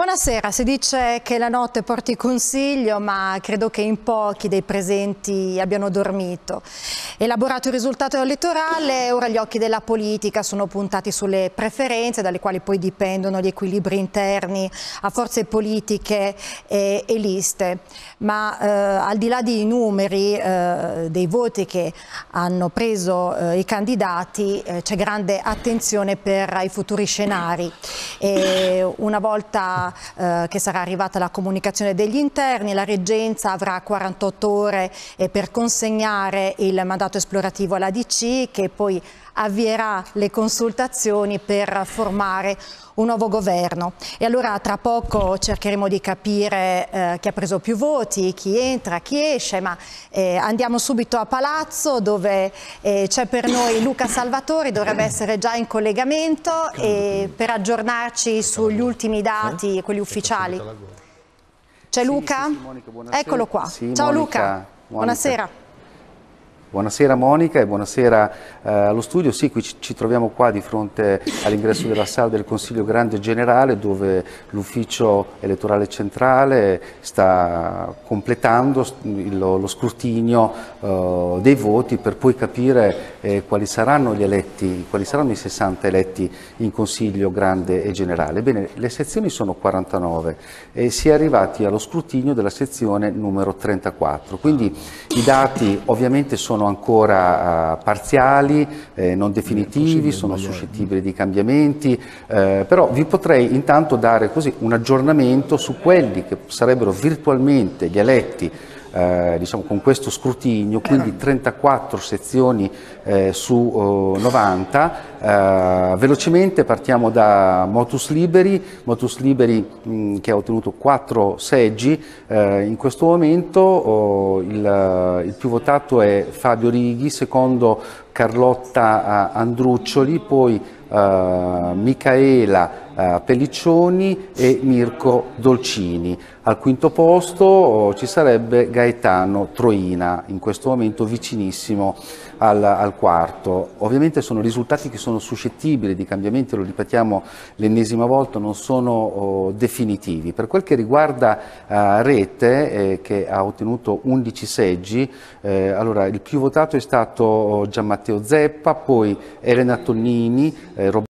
Buonasera, si dice che la notte porti consiglio, ma credo che in pochi dei presenti abbiano dormito. Elaborato il risultato elettorale, ora gli occhi della politica sono puntati sulle preferenze, dalle quali poi dipendono gli equilibri interni a forze politiche e, e liste. Ma eh, al di là dei numeri, eh, dei voti che hanno preso eh, i candidati, eh, c'è grande attenzione per i futuri scenari. E una volta eh, che sarà arrivata la comunicazione degli interni, la reggenza avrà 48 ore eh, per consegnare il mandato esplorativo alla DC che poi avvierà le consultazioni per formare un nuovo governo. E allora tra poco cercheremo di capire eh, chi ha preso più voti, chi entra, chi esce, ma eh, andiamo subito a Palazzo dove eh, c'è per noi Luca Salvatori, dovrebbe essere già in collegamento e per aggiornarci sugli ultimi dati, eh? quelli ufficiali. C'è Luca? Eccolo qua. Ciao Luca, buonasera. Buonasera Monica e buonasera eh, allo studio. Sì, qui ci troviamo qua di fronte all'ingresso della sala del Consiglio Grande Generale dove l'ufficio elettorale centrale sta completando il, lo scrutinio eh, dei voti per poi capire eh, quali saranno gli eletti, quali saranno i 60 eletti in Consiglio Grande e Generale. Bene, le sezioni sono 49 e si è arrivati allo scrutinio della sezione numero 34. Quindi i dati ovviamente sono sono ancora eh, parziali, eh, non definitivi, sono suscettibili di cambiamenti, eh, però vi potrei intanto dare così un aggiornamento su quelli che sarebbero virtualmente gli eletti eh, diciamo, con questo scrutinio, quindi 34 sezioni eh, su eh, 90 eh, velocemente partiamo da Motus Liberi, Motus Liberi mh, mm, che ha ottenuto quattro seggi uh, in questo momento, oh, il, il più votato è Fabio Righi, secondo Carlotta eh, Andruccioli, poi Uh, Micaela uh, Pelliccioni e Mirko Dolcini. Al quinto posto oh, ci sarebbe Gaetano Troina, in questo momento vicinissimo al, al quarto. Ovviamente sono risultati che sono sono suscettibili di cambiamenti, lo ripetiamo l'ennesima volta, non sono oh, definitivi. Per quel che riguarda eh, Rete, eh, che ha ottenuto 11 seggi, eh, allora, il più votato è stato oh, Gianmatteo Zeppa, poi Elena Tonnini, eh, Roberto